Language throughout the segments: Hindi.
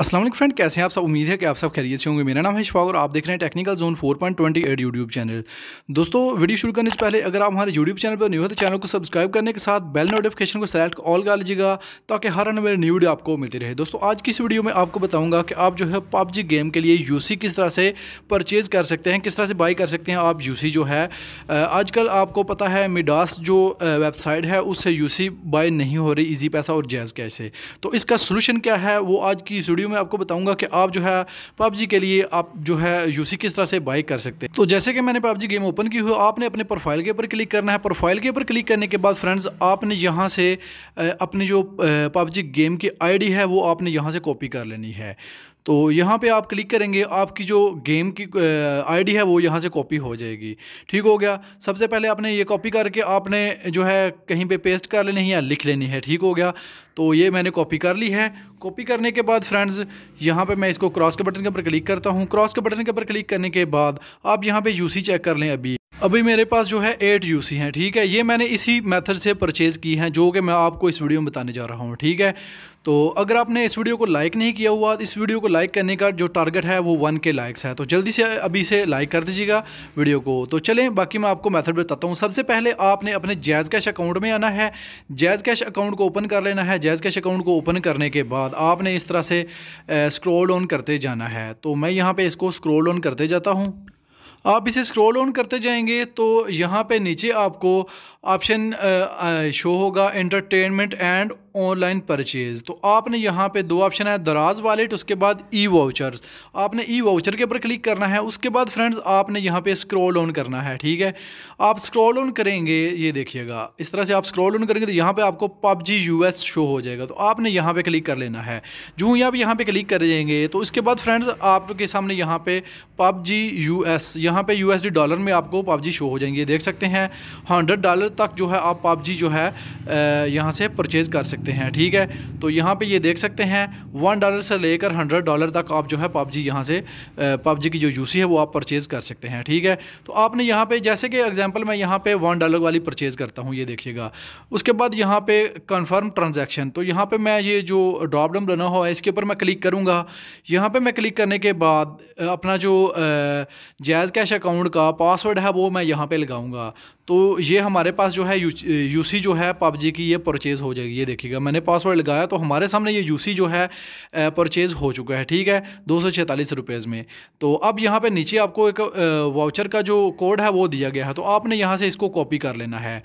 असलम फ्रेंड कैसे हैं आप सब उम्मीद है कि आप सब खैरियत से होंगे मेरा नाम है शफाक और आप देख रहे हैं technical zone 4.28 point twenty eight YouTube channel दोस्तों वीडियो शुरू करने से पहले अगर आप हमारे यूट्यूब चैनल पर न्यू है तो चैनल को सब्सक्राइब करने के साथ बेल नोटिफिकेशन को सेलेक्ट ऑल कर लीजिएगा ताकि हर आने न्यू वीडियो आपको मिलती रहे दोस्तों आज की इस वीडियो में आपको बताऊँगा कि आप जो है पबजी गेम के लिए यू किस तरह से परचेज़ कर सकते हैं किस तरह से बाई कर सकते हैं आप यू जो है आजकल आपको पता है मिडास जो वेबसाइट है उससे यू बाई नहीं हो रही ईजी पैसा और जैज़ कैसे तो इसका सोल्यूशन क्या है वो आज की इस वीडियो वीडियो में आपको बताऊंगा कि आप जो है पबजी के लिए आप जो है यूसी किस तरह से बाई कर सकते हैं तो जैसे कि मैंने पबजी गेम ओपन की हुई आपने अपने प्रोफाइल के ऊपर क्लिक करना है प्रोफाइल के ऊपर क्लिक करने के बाद फ्रेंड्स आपने यहाँ से अपनी जो पबजी गेम की आईडी है वो आपने यहाँ से कॉपी कर लेनी है तो यहाँ पे आप क्लिक करेंगे आपकी जो गेम की आईडी है वो यहाँ से कॉपी हो जाएगी ठीक हो गया सबसे पहले आपने ये कॉपी करके आपने जो है कहीं पे पेस्ट कर लेनी है या लिख लेनी है ठीक हो गया तो ये मैंने कॉपी कर ली है कॉपी करने के बाद फ्रेंड्स यहाँ पे मैं इसको क्रॉस के बटन के ऊपर क्लिक करता हूँ क्रॉस के बटन के ऊपर क्लिक करने के बाद आप यहाँ पर यू चेक कर लें अभी अभी मेरे पास जो है एट यू सी हैं ठीक है ये मैंने इसी मेथड से परचेज़ की हैं जो कि मैं आपको इस वीडियो में बताने जा रहा हूँ ठीक है तो अगर आपने इस वीडियो को लाइक नहीं किया हुआ तो इस वीडियो को लाइक करने का जो टारगेट है वो वन के लाइक्स है तो जल्दी से अभी से लाइक कर दीजिएगा वीडियो को तो चलें बाकी मैं आपको मेथड बताता हूँ सबसे पहले आपने अपने जैज़ कैश अकाउंट में आना है जैज़ कैश अकाउंट को ओपन कर लेना है जैज़ कैश अकाउंट को ओपन करने के बाद आपने इस तरह से स्क्रोल ऑन करते जाना है तो मैं यहाँ पर इसको स्क्रोल ऑन करते जाता हूँ आप इसे स्क्रॉल ऑन करते जाएंगे तो यहाँ पे नीचे आपको ऑप्शन शो होगा एंटरटेनमेंट एंड ऑनलाइन परचेज़ तो आपने यहाँ पे दो ऑप्शन है दराज वालेट उसके बाद ई वाउचर्स आपने ई वाउचर के ऊपर क्लिक करना है उसके बाद फ्रेंड्स आपने यहाँ पे स्क्रॉल ऑन करना है ठीक है आप स्क्रॉल ऑन करेंगे ये देखिएगा इस तरह से आप स्क्रॉल ऑन करेंगे तो यहाँ पर आपको पबजी यू शो हो जाएगा तो आपने यहाँ पर क्लिक कर लेना है जो ही आप यहाँ पर क्लिक कर देंगे तो उसके बाद फ्रेंड्स आपके सामने यहाँ पर पबजी यू एस यहाँ पर यू डॉलर में आपको पबजी शो हो जाएंगे देख सकते हैं हंड्रेड डॉलर तक जो है आप पबजी जो है यहाँ से परचेज़ कर सकते सकते हैं ठीक है तो यहाँ पे ये देख सकते हैं वन डॉलर से लेकर हंड्रेड डॉलर तक आप जो है पबजी यहाँ से पबजी की जो यूसी है वो आप परचेज़ कर सकते हैं ठीक है तो आपने यहाँ पे जैसे कि एग्जांपल मैं यहाँ पे वन डॉलर वाली परचेज़ करता हूँ ये देखिएगा उसके बाद यहाँ पे कंफर्म ट्रांजेक्शन तो यहाँ पर मैं ये जो ड्रॉप डाउन बना हुआ है इसके ऊपर मैं क्लिक करूँगा यहाँ पर मैं क्लिक करने के बाद अपना जो जैज़ कैश अकाउंट का पासवर्ड है वो मैं यहाँ पर लगाऊंगा तो ये हमारे पास जो है यू सी जो है पबजी की ये परचेज़ हो जाएगी ये देखिएगा मैंने पासवर्ड लगाया तो हमारे सामने ये यू सी जो है परचेज़ हो चुका है ठीक है दो सौ छतालीस में तो अब यहाँ पे नीचे आपको एक वाउचर का जो कोड है वो दिया गया है तो आपने यहाँ से इसको कॉपी कर लेना है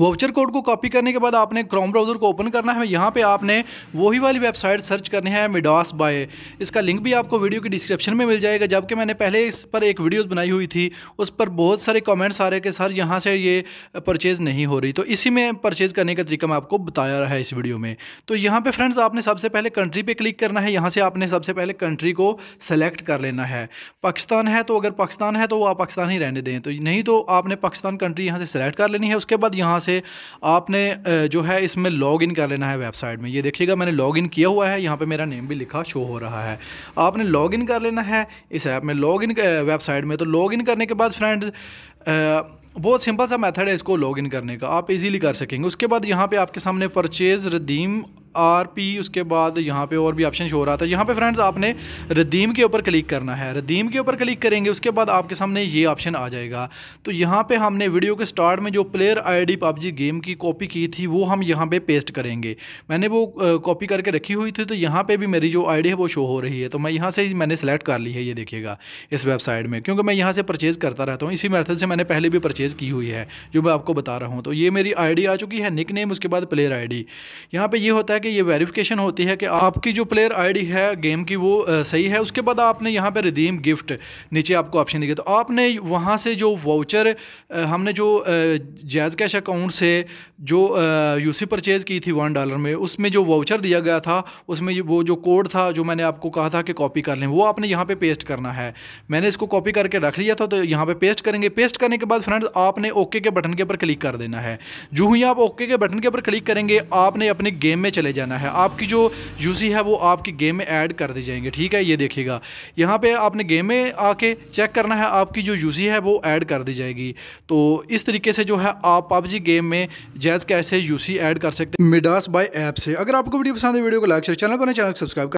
वाउचर कोड को कॉपी करने के बाद आपने क्रोम ब्राउज़र को ओपन करना है यहाँ पे आपने वही वाली वेबसाइट सर्च करनी है मिडास बाय इसका लिंक भी आपको वीडियो के डिस्क्रिप्शन में मिल जाएगा जबकि मैंने पहले इस पर एक वीडियो बनाई हुई थी उस पर बहुत सारे कमेंट्स आ रहे कि सर यहाँ से ये परचेज़ नहीं हो रही तो इसी में परचेज़ करने का तरीका मैं आपको बताया रहा है इस वीडियो में तो यहाँ पर फ्रेंड्स आपने सबसे पहले कंट्री पर क्लिक करना है यहाँ से आपने सबसे पहले कंट्री को सेलेक्ट कर लेना है पाकिस्तान है तो अगर पाकिस्तान है तो वो आप पाकिस्तान ही रहने दें तो नहीं तो आपने पाकिस्तान कंट्री यहाँ से सेलेक्ट कर लेनी है उसके बाद यहाँ से आपने जो है इसमें लॉग इन कर लेना है वेबसाइट में ये देखिएगा मैंने लॉग इन किया हुआ है यहाँ पर मेरा नेम भी लिखा शो हो रहा है आपने लॉग इन कर लेना है इस ऐप में लॉग इन वेबसाइट में तो लॉग इन करने के बाद फ्रेंड बहुत सिंपल सा मेथड है इसको लॉग इन करने का आप इजीली कर सकेंगे उसके बाद यहाँ पे आपके सामने परचेज़ रदीम आर पी उसके बाद यहाँ पे और भी ऑप्शन शो हो रहा था यहाँ पे फ्रेंड्स आपने रदीम के ऊपर क्लिक करना है रदीम के ऊपर क्लिक करेंगे उसके बाद आपके सामने ये ऑप्शन आ जाएगा तो यहाँ पे हमने वीडियो के स्टार्ट में जो प्लेयर आईडी पबजी गेम की कॉपी की थी वो हम यहाँ पे पेस्ट करेंगे मैंने वो कॉपी करके रखी हुई थी तो यहाँ पर भी मेरी जो आई है वो शो हो रही है तो मैं यहाँ से ही मैंने सेलेक्ट कर ली है ये देखिएगा इस वेबसाइट में क्योंकि मैं यहाँ से परचेज़ करता रहता हूँ इसी मैथड से मैंने पहले भी परचेज़ की हुई है जो मैं आपको बता रहा हूँ तो ये मेरी आई आ चुकी है निक उसके बाद प्लेयर आई डी यहाँ पर यह होता है कि ये वेरिफिकेशन होती है कि आपकी जो प्लेयर आईडी है गेम की वो सही है उसके बाद आपने यहाँ पे रिदीम गिफ्ट नीचे आपको ऑप्शन दिखे तो आपने वहाँ से जो वाउचर हमने जो जैज़ कैश अकाउंट से जो यूसी परचेज़ की थी वन डॉलर में उसमें जो वाउचर दिया गया था उसमें वो जो कोड था जो मैंने आपको कहा था कि कॉपी कर लें वो आपने यहाँ पर पे पेस्ट करना है मैंने इसको कॉपी करके रख लिया था तो यहाँ पर पे पेस्ट करेंगे पेस्ट करने के बाद फ्रेंड्स आपने ओके के बटन के ऊपर क्लिक कर देना है जो ही आप ओके के बटन के ऊपर क्लिक करेंगे आपने अपने गेम में चले चले जाना है आपकी जो यूसी है वो आपकी गेम में ऐड कर दी जाएंगे ठीक है ये देखिएगा यहाँ पे आपने गेम में आके चेक करना है आपकी जो यूसी है वो ऐड कर दी जाएगी तो इस तरीके से जो है आप पबजी गेम में जैज़ कैसे यूसी ऐड कर सकते हैं मिडास बाय ऐप से अगर आपको वीडियो पसंद है वीडियो को लाइक शेयर चैनल पर चैनल को सब्सक्राइब